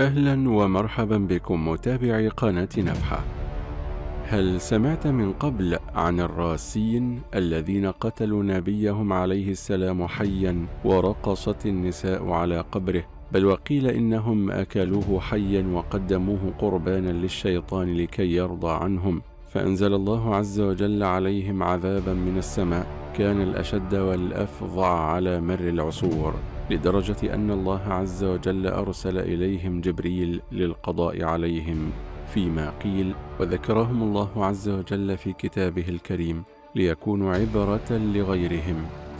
أهلا ومرحبا بكم متابعي قناة نفحة هل سمعت من قبل عن الراسين الذين قتلوا نبيهم عليه السلام حيا ورقصت النساء على قبره بل وقيل إنهم أكلوه حيا وقدموه قربانا للشيطان لكي يرضى عنهم فأنزل الله عز وجل عليهم عذابا من السماء كان الأشد والأفظع على مر العصور لدرجة أن الله عز وجل أرسل إليهم جبريل للقضاء عليهم فيما قيل وذكرهم الله عز وجل في كتابه الكريم ليكونوا عبرة لغيرهم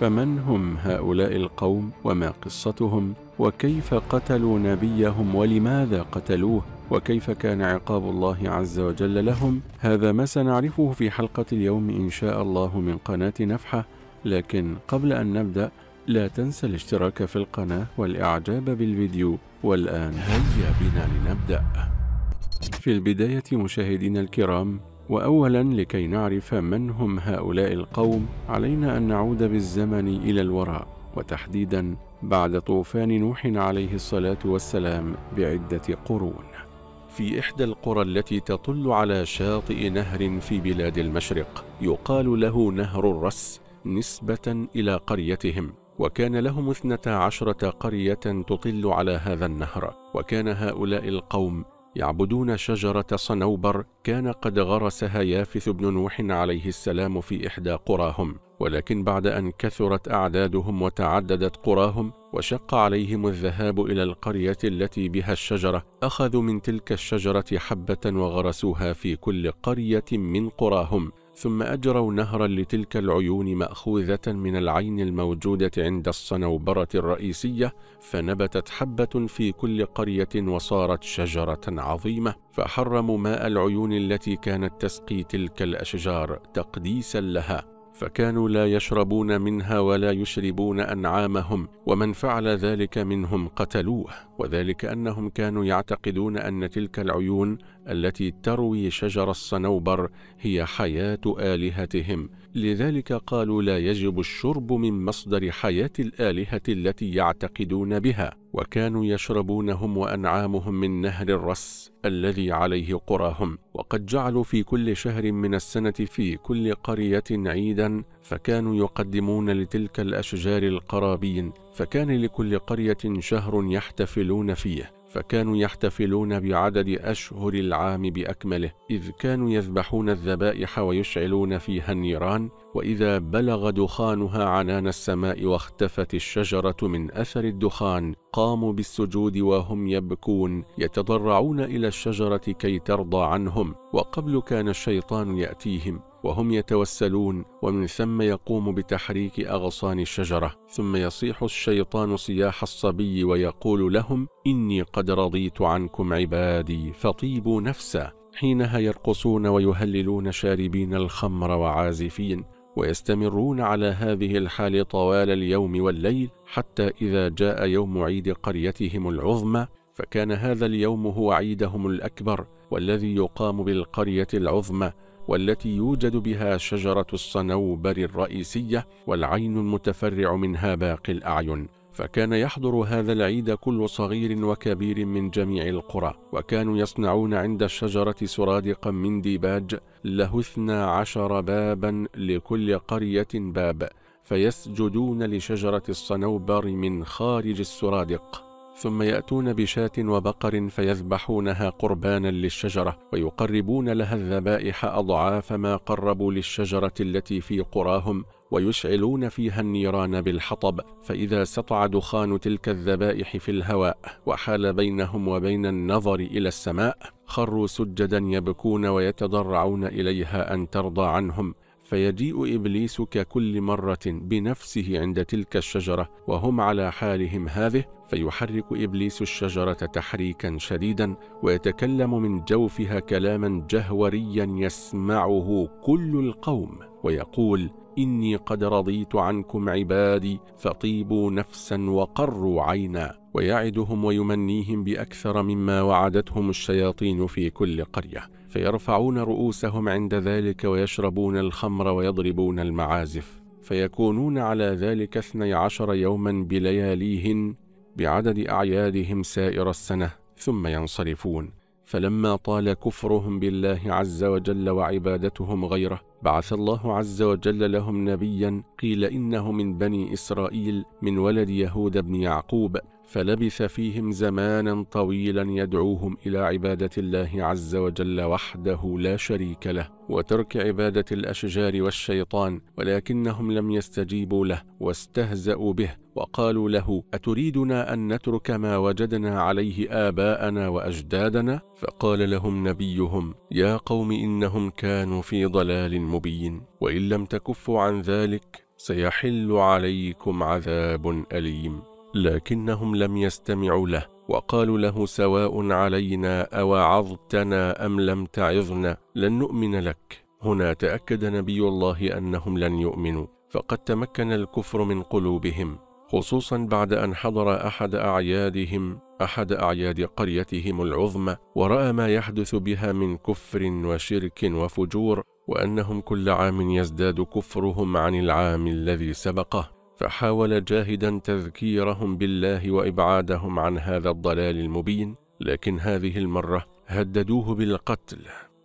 فمن هم هؤلاء القوم وما قصتهم وكيف قتلوا نبيهم ولماذا قتلوه وكيف كان عقاب الله عز وجل لهم هذا ما سنعرفه في حلقة اليوم إن شاء الله من قناة نفحة لكن قبل أن نبدأ لا تنسى الاشتراك في القناة والإعجاب بالفيديو والآن هيا بنا لنبدأ في البداية مشاهدينا الكرام وأولا لكي نعرف من هم هؤلاء القوم علينا أن نعود بالزمن إلى الوراء وتحديدا بعد طوفان نوح عليه الصلاة والسلام بعدة قرون في إحدى القرى التي تطل على شاطئ نهر في بلاد المشرق يقال له نهر الرس نسبة إلى قريتهم وكان لهم اثنتا عشرة قرية تطل على هذا النهر وكان هؤلاء القوم يعبدون شجرة صنوبر كان قد غرسها يافث بن نوح عليه السلام في إحدى قراهم ولكن بعد أن كثرت أعدادهم وتعددت قراهم وشق عليهم الذهاب إلى القرية التي بها الشجرة أخذوا من تلك الشجرة حبة وغرسوها في كل قرية من قراهم ثم أجروا نهرا لتلك العيون مأخوذة من العين الموجودة عند الصنوبرة الرئيسية فنبتت حبة في كل قرية وصارت شجرة عظيمة فحرموا ماء العيون التي كانت تسقي تلك الأشجار تقديسا لها فكانوا لا يشربون منها ولا يشربون انعامهم ومن فعل ذلك منهم قتلوه وذلك انهم كانوا يعتقدون ان تلك العيون التي تروي شجر الصنوبر هي حياة آلهتهم لذلك قالوا لا يجب الشرب من مصدر حياة الآلهة التي يعتقدون بها وكانوا يشربونهم وأنعامهم من نهر الرس الذي عليه قراهم وقد جعلوا في كل شهر من السنة في كل قرية عيدا فكانوا يقدمون لتلك الأشجار القرابين فكان لكل قرية شهر يحتفلون فيه فكانوا يحتفلون بعدد أشهر العام بأكمله إذ كانوا يذبحون الذبائح ويشعلون فيها النيران وإذا بلغ دخانها عنان السماء واختفت الشجرة من أثر الدخان قاموا بالسجود وهم يبكون يتضرعون إلى الشجرة كي ترضى عنهم وقبل كان الشيطان يأتيهم وهم يتوسلون ومن ثم يقوم بتحريك أغصان الشجرة ثم يصيح الشيطان صياح الصبي ويقول لهم إني قد رضيت عنكم عبادي فطيبوا نفسا حينها يرقصون ويهللون شاربين الخمر وعازفين ويستمرون على هذه الحال طوال اليوم والليل حتى إذا جاء يوم عيد قريتهم العظمى فكان هذا اليوم هو عيدهم الأكبر والذي يقام بالقرية العظمى والتي يوجد بها شجرة الصنوبر الرئيسية والعين المتفرع منها باقي الأعين فكان يحضر هذا العيد كل صغير وكبير من جميع القرى وكانوا يصنعون عند الشجرة سرادقا من ديباج له اثنا عشر بابا لكل قرية باب فيسجدون لشجرة الصنوبر من خارج السرادق ثم يأتون بشاة وبقر فيذبحونها قربانا للشجرة ويقربون لها الذبائح أضعاف ما قربوا للشجرة التي في قراهم ويشعلون فيها النيران بالحطب فإذا سطع دخان تلك الذبائح في الهواء وحال بينهم وبين النظر إلى السماء خروا سجدا يبكون ويتضرعون إليها أن ترضى عنهم فيجيء إبليس ككل مرة بنفسه عند تلك الشجرة وهم على حالهم هذه فيحرك إبليس الشجرة تحريكا شديدا ويتكلم من جوفها كلاما جهوريا يسمعه كل القوم ويقول إني قد رضيت عنكم عبادي فطيبوا نفسا وقروا عينا ويعدهم ويمنيهم بأكثر مما وعدتهم الشياطين في كل قرية فيرفعون رؤوسهم عند ذلك ويشربون الخمر ويضربون المعازف فيكونون على ذلك اثني عشر يوما بلياليهن بعدد أعيادهم سائر السنة ثم ينصرفون فلما طال كفرهم بالله عز وجل وعبادتهم غيره بعث الله عز وجل لهم نبيا قيل إنه من بني إسرائيل من ولد يهود بن يعقوب فلبث فيهم زمانا طويلا يدعوهم إلى عبادة الله عز وجل وحده لا شريك له وترك عبادة الأشجار والشيطان ولكنهم لم يستجيبوا له واستهزأوا به وقالوا له أتريدنا أن نترك ما وجدنا عليه آباءنا وأجدادنا؟ فقال لهم نبيهم يا قوم إنهم كانوا في ضلال مبين وإن لم تكفوا عن ذلك سيحل عليكم عذاب أليم لكنهم لم يستمعوا له وقالوا له سواء علينا أوعظتنا أم لم تعظنا لن نؤمن لك هنا تأكد نبي الله أنهم لن يؤمنوا فقد تمكن الكفر من قلوبهم خصوصا بعد أن حضر أحد أعيادهم أحد أعياد قريتهم العظمى ورأى ما يحدث بها من كفر وشرك وفجور وأنهم كل عام يزداد كفرهم عن العام الذي سبقه فحاول جاهدا تذكيرهم بالله وإبعادهم عن هذا الضلال المبين لكن هذه المرة هددوه بالقتل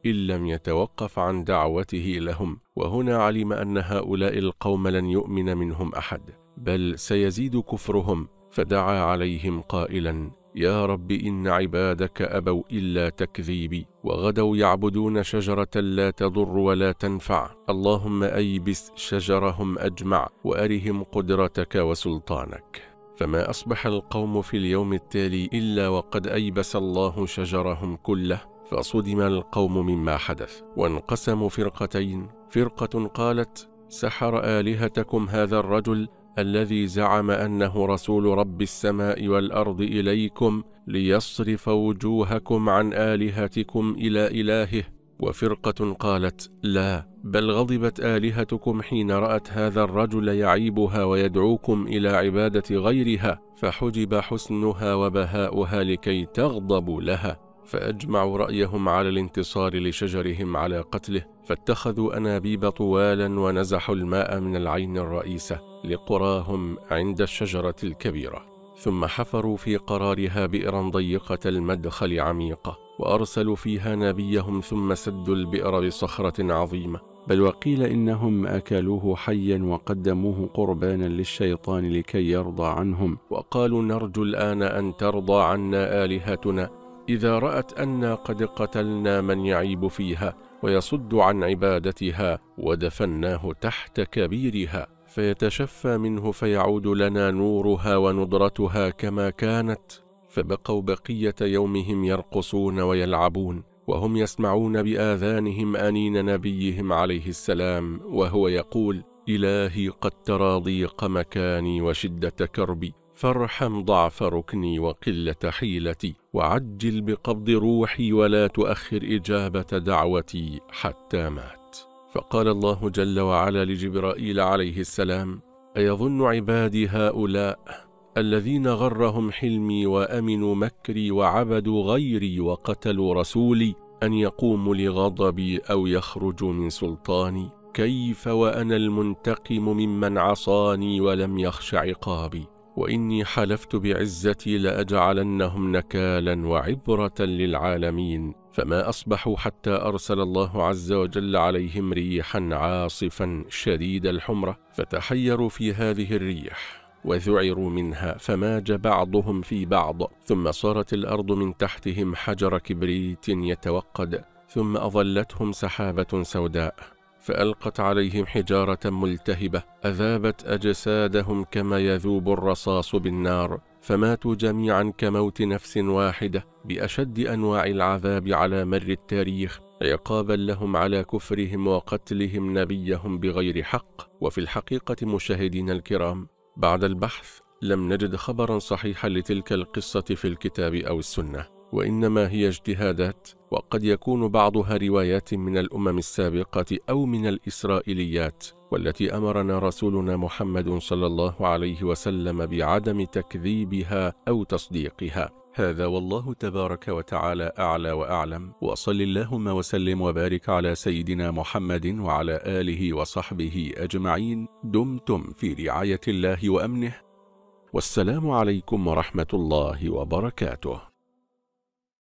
إن لم يتوقف عن دعوته لهم وهنا علم أن هؤلاء القوم لن يؤمن منهم أحد بل سيزيد كفرهم فدعا عليهم قائلا يا رب إن عبادك أبوا إلا تكذيبي وغدوا يعبدون شجرة لا تضر ولا تنفع اللهم أيبس شجرهم أجمع وأرهم قدرتك وسلطانك فما أصبح القوم في اليوم التالي إلا وقد أيبس الله شجرهم كله فصدم القوم مما حدث وانقسموا فرقتين فرقة قالت سحر آلهتكم هذا الرجل الذي زعم أنه رسول رب السماء والأرض إليكم ليصرف وجوهكم عن آلهتكم إلى إلهه وفرقة قالت لا بل غضبت آلهتكم حين رأت هذا الرجل يعيبها ويدعوكم إلى عبادة غيرها فحجب حسنها وبهاؤها لكي تغضبوا لها فأجمعوا رأيهم على الانتصار لشجرهم على قتله فاتخذوا أنابيب طوالا ونزحوا الماء من العين الرئيسة لقراهم عند الشجرة الكبيرة ثم حفروا في قرارها بئرا ضيقة المدخل عميقة وأرسلوا فيها نبيهم ثم سدوا البئر بصخرة عظيمة بل وقيل إنهم أكلوه حيا وقدموه قربانا للشيطان لكي يرضى عنهم وقالوا نرجو الآن أن ترضى عنا آلهتنا إذا رأت أنا قد قتلنا من يعيب فيها ويصد عن عبادتها ودفناه تحت كبيرها فيتشفى منه فيعود لنا نورها ونضرتها كما كانت فبقوا بقية يومهم يرقصون ويلعبون وهم يسمعون بآذانهم أنين نبيهم عليه السلام وهو يقول إلهي قد ترى ضيق مكاني وشدة كربي فارحم ضعف ركني وقلة حيلتي وعجل بقبض روحي ولا تؤخر إجابة دعوتي حتى مات فقال الله جل وعلا لجبرائيل عليه السلام أيظن عبادي هؤلاء الذين غرهم حلمي وأمنوا مكري وعبدوا غيري وقتلوا رسولي أن يقوموا لغضبي أو يخرجوا من سلطاني كيف وأنا المنتقم ممن عصاني ولم يخش عقابي واني حلفت بعزتي لاجعلنهم نكالا وعبره للعالمين فما اصبحوا حتى ارسل الله عز وجل عليهم ريحا عاصفا شديد الحمره فتحيروا في هذه الريح وذعروا منها فماج بعضهم في بعض ثم صارت الارض من تحتهم حجر كبريت يتوقد ثم اظلتهم سحابه سوداء فألقت عليهم حجارة ملتهبة أذابت أجسادهم كما يذوب الرصاص بالنار فماتوا جميعا كموت نفس واحدة بأشد أنواع العذاب على مر التاريخ عقابا لهم على كفرهم وقتلهم نبيهم بغير حق وفي الحقيقة مشاهدين الكرام بعد البحث لم نجد خبرا صحيحا لتلك القصة في الكتاب أو السنة وإنما هي اجتهادات وقد يكون بعضها روايات من الأمم السابقة أو من الإسرائيليات والتي أمرنا رسولنا محمد صلى الله عليه وسلم بعدم تكذيبها أو تصديقها هذا والله تبارك وتعالى أعلى وأعلم وصل اللهم وسلم وبارك على سيدنا محمد وعلى آله وصحبه أجمعين دمتم في رعاية الله وأمنه والسلام عليكم ورحمة الله وبركاته